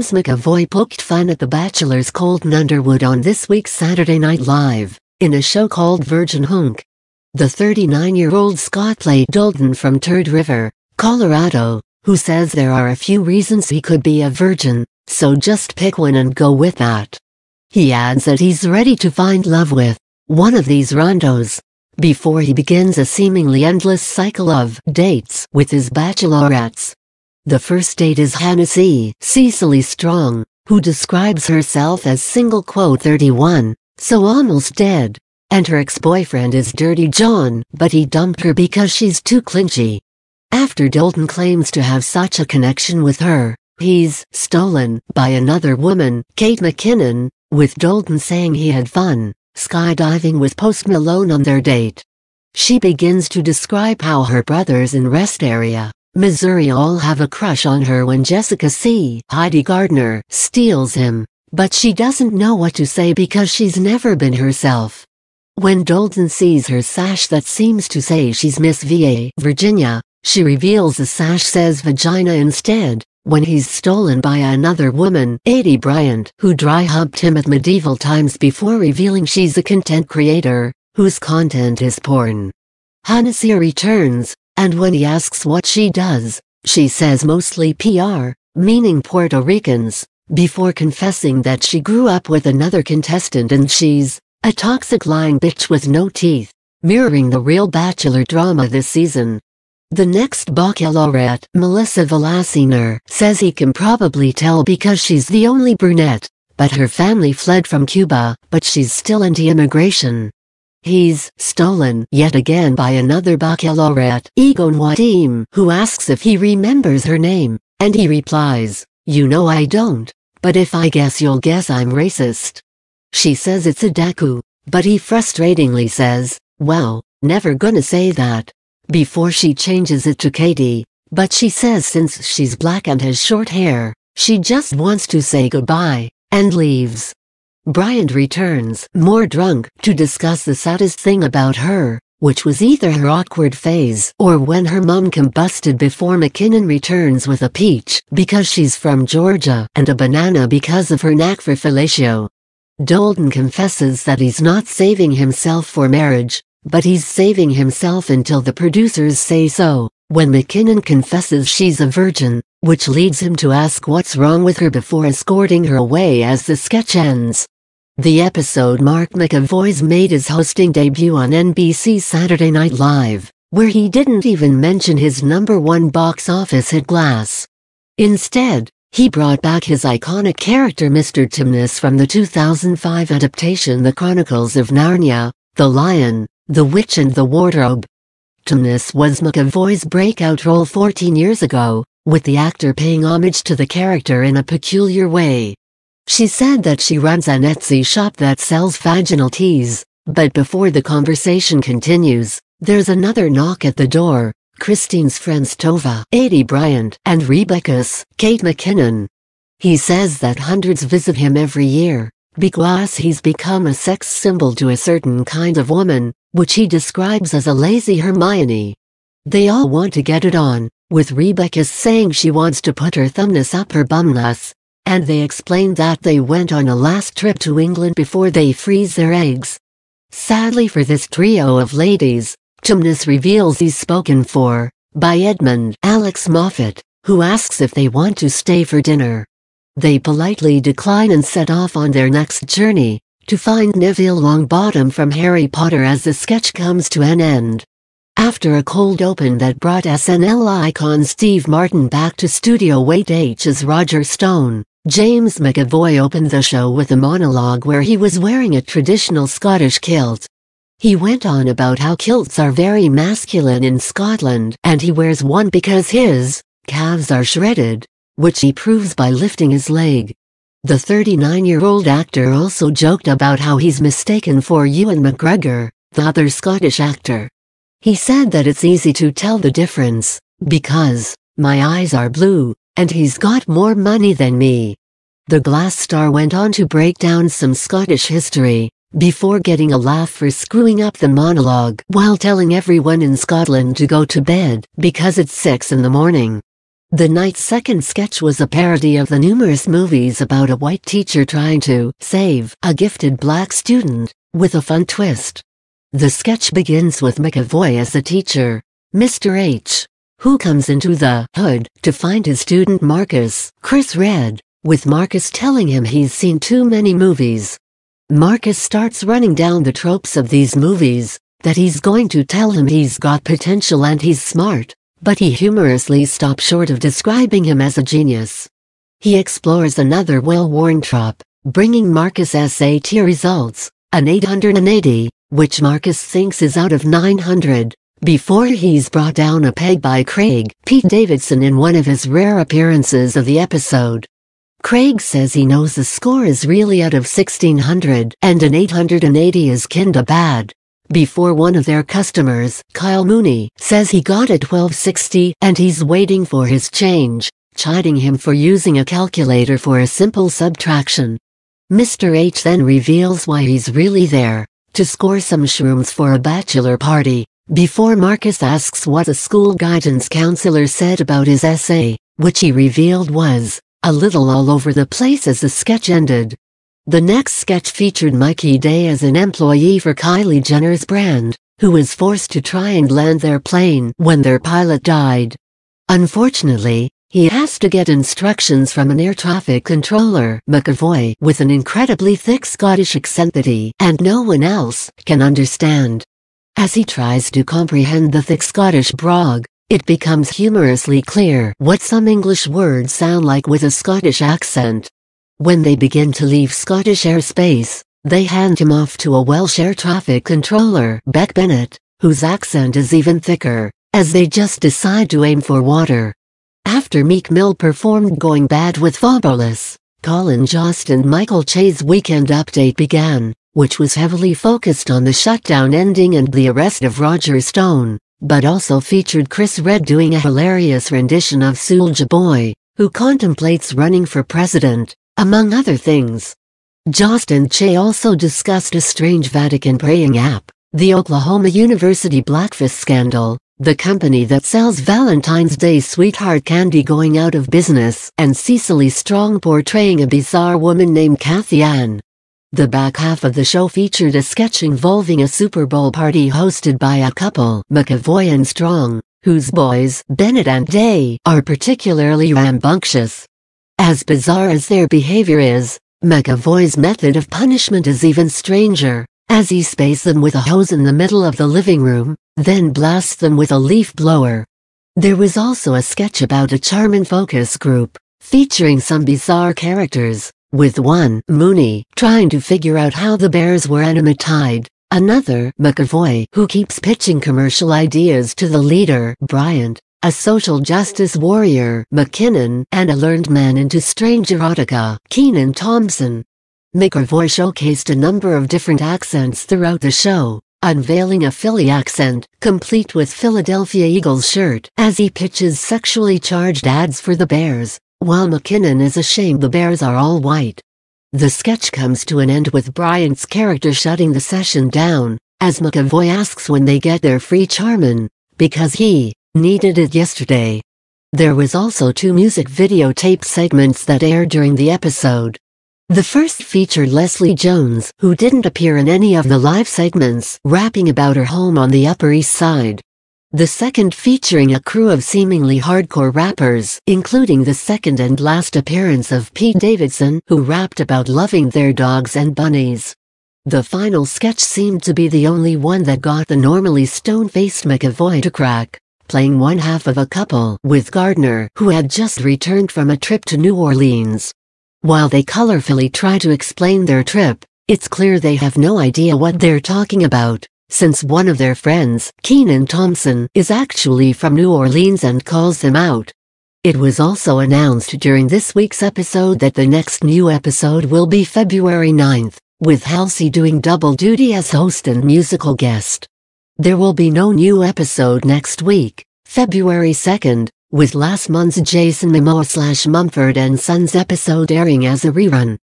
James McAvoy poked fun at The Bachelor's Colton Underwood on this week's Saturday Night Live, in a show called Virgin Hunk. The 39-year-old Scott played Dalton from Turd River, Colorado, who says there are a few reasons he could be a virgin, so just pick one and go with that. He adds that he's ready to find love with one of these rondos before he begins a seemingly endless cycle of dates with his bachelorettes. The first date is Hannah C. Cecily Strong, who describes herself as single quote 31, so almost dead. And her ex-boyfriend is Dirty John, but he dumped her because she's too clinchy. After Dalton claims to have such a connection with her, he's stolen by another woman, Kate McKinnon, with Dalton saying he had fun skydiving with Post Malone on their date. She begins to describe how her brother's in rest area Missouri all have a crush on her when Jessica C. Heidi Gardner steals him, but she doesn't know what to say because she's never been herself. When Dalton sees her sash that seems to say she's Miss VA Virginia, she reveals the sash says vagina instead, when he's stolen by another woman, Adi Bryant, who dry-hubbed him at medieval times before revealing she's a content creator, whose content is porn. Hanasir returns, and when he asks what she does, she says mostly PR, meaning Puerto Ricans, before confessing that she grew up with another contestant and she's a toxic lying bitch with no teeth, mirroring the real Bachelor drama this season. The next baccalaureate, Melissa Velasiner, says he can probably tell because she's the only brunette, but her family fled from Cuba, but she's still anti-immigration. He's stolen yet again by another baccalaureate, Egon Wadim, who asks if he remembers her name, and he replies, You know I don't, but if I guess you'll guess I'm racist. She says it's a Daku, but he frustratingly says, Well, never gonna say that. Before she changes it to Katie, but she says since she's black and has short hair, she just wants to say goodbye, and leaves. Bryant returns, more drunk, to discuss the saddest thing about her, which was either her awkward phase or when her mom combusted before McKinnon returns with a peach because she's from Georgia and a banana because of her knack for fellatio. Dolden confesses that he's not saving himself for marriage, but he's saving himself until the producers say so, when McKinnon confesses she's a virgin, which leads him to ask what's wrong with her before escorting her away as the sketch ends. The episode Mark McAvoy's made his hosting debut on NBC Saturday Night Live, where he didn't even mention his number one box office hit Glass. Instead, he brought back his iconic character Mr. Timness from the 2005 adaptation The Chronicles of Narnia, The Lion, The Witch and the Wardrobe. Timness was McAvoy's breakout role 14 years ago, with the actor paying homage to the character in a peculiar way. She said that she runs an Etsy shop that sells vaginal teas, but before the conversation continues, there's another knock at the door. Christine's friends Tova, Adi Bryant, and Rebecca's, Kate McKinnon. He says that hundreds visit him every year, because he's become a sex symbol to a certain kind of woman, which he describes as a lazy Hermione. They all want to get it on, with Rebecca saying she wants to put her thumbness up her bumness, and they explain that they went on a last trip to England before they freeze their eggs. Sadly for this trio of ladies, Chimnus reveals he's spoken for by Edmund Alex Moffat, who asks if they want to stay for dinner. They politely decline and set off on their next journey to find Neville Longbottom from Harry Potter as the sketch comes to an end. After a cold open that brought SNL icon Steve Martin back to Studio 8 H as Roger Stone, James McAvoy opened the show with a monologue where he was wearing a traditional Scottish kilt. He went on about how kilts are very masculine in Scotland and he wears one because his calves are shredded, which he proves by lifting his leg. The 39-year-old actor also joked about how he's mistaken for Ewan McGregor, the other Scottish actor. He said that it's easy to tell the difference, because, my eyes are blue, and he's got more money than me. The glass star went on to break down some Scottish history, before getting a laugh for screwing up the monologue while telling everyone in Scotland to go to bed because it's 6 in the morning. The night's second sketch was a parody of the numerous movies about a white teacher trying to save a gifted black student, with a fun twist. The sketch begins with McAvoy as a teacher, Mr. H, who comes into the hood to find his student Marcus. Chris read, with Marcus telling him he's seen too many movies. Marcus starts running down the tropes of these movies, that he's going to tell him he's got potential and he's smart, but he humorously stops short of describing him as a genius. He explores another well-worn trope, bringing Marcus' SAT results, an 880, which Marcus thinks is out of 900. Before he's brought down a peg by Craig, Pete Davidson in one of his rare appearances of the episode. Craig says he knows the score is really out of 1600 and an 880 is kinda bad. Before one of their customers, Kyle Mooney, says he got a 1260 and he's waiting for his change, chiding him for using a calculator for a simple subtraction. Mr. H then reveals why he's really there, to score some shrooms for a bachelor party. Before Marcus asks what a school guidance counselor said about his essay, which he revealed was, a little all over the place as the sketch ended. The next sketch featured Mikey Day as an employee for Kylie Jenner's brand, who was forced to try and land their plane when their pilot died. Unfortunately, he has to get instructions from an air traffic controller, McAvoy, with an incredibly thick Scottish accent that he and no one else can understand. As he tries to comprehend the thick Scottish brogue, it becomes humorously clear what some English words sound like with a Scottish accent. When they begin to leave Scottish airspace, they hand him off to a Welsh air traffic controller, Beck Bennett, whose accent is even thicker, as they just decide to aim for water. After Meek Mill performed Going Bad with Fabulous, Colin Jost and Michael Che's weekend update began which was heavily focused on the shutdown ending and the arrest of Roger Stone, but also featured Chris Red doing a hilarious rendition of Soulja Boy, who contemplates running for president, among other things. Jost and Che also discussed a strange Vatican praying app, the Oklahoma University Blackfist scandal, the company that sells Valentine's Day sweetheart candy going out of business, and Cecily Strong portraying a bizarre woman named Kathy Ann. The back half of the show featured a sketch involving a Super Bowl party hosted by a couple, McAvoy and Strong, whose boys, Bennett and Day, are particularly rambunctious. As bizarre as their behavior is, McAvoy's method of punishment is even stranger, as he spays them with a hose in the middle of the living room, then blasts them with a leaf blower. There was also a sketch about a Charmin focus group, featuring some bizarre characters, with one Mooney trying to figure out how the Bears were animated, another McAvoy who keeps pitching commercial ideas to the leader Bryant, a social justice warrior McKinnon, and a learned man into strange erotica Keenan Thompson. McAvoy showcased a number of different accents throughout the show, unveiling a Philly accent, complete with Philadelphia Eagles shirt, as he pitches sexually charged ads for the Bears. While McKinnon is ashamed the Bears are all white. The sketch comes to an end with Bryant's character shutting the session down, as McAvoy asks when they get their free Charmin, because he needed it yesterday. There was also two music videotape segments that aired during the episode. The first featured Leslie Jones, who didn't appear in any of the live segments, rapping about her home on the Upper East Side the second featuring a crew of seemingly hardcore rappers, including the second and last appearance of Pete Davidson, who rapped about loving their dogs and bunnies. The final sketch seemed to be the only one that got the normally stone-faced McAvoy to crack, playing one half of a couple with Gardner, who had just returned from a trip to New Orleans. While they colorfully try to explain their trip, it's clear they have no idea what they're talking about since one of their friends, Keenan Thompson, is actually from New Orleans and calls him out. It was also announced during this week's episode that the next new episode will be February 9th, with Halsey doing double duty as host and musical guest. There will be no new episode next week, February 2nd, with last month's Jason Momoa slash Mumford and Sons episode airing as a rerun.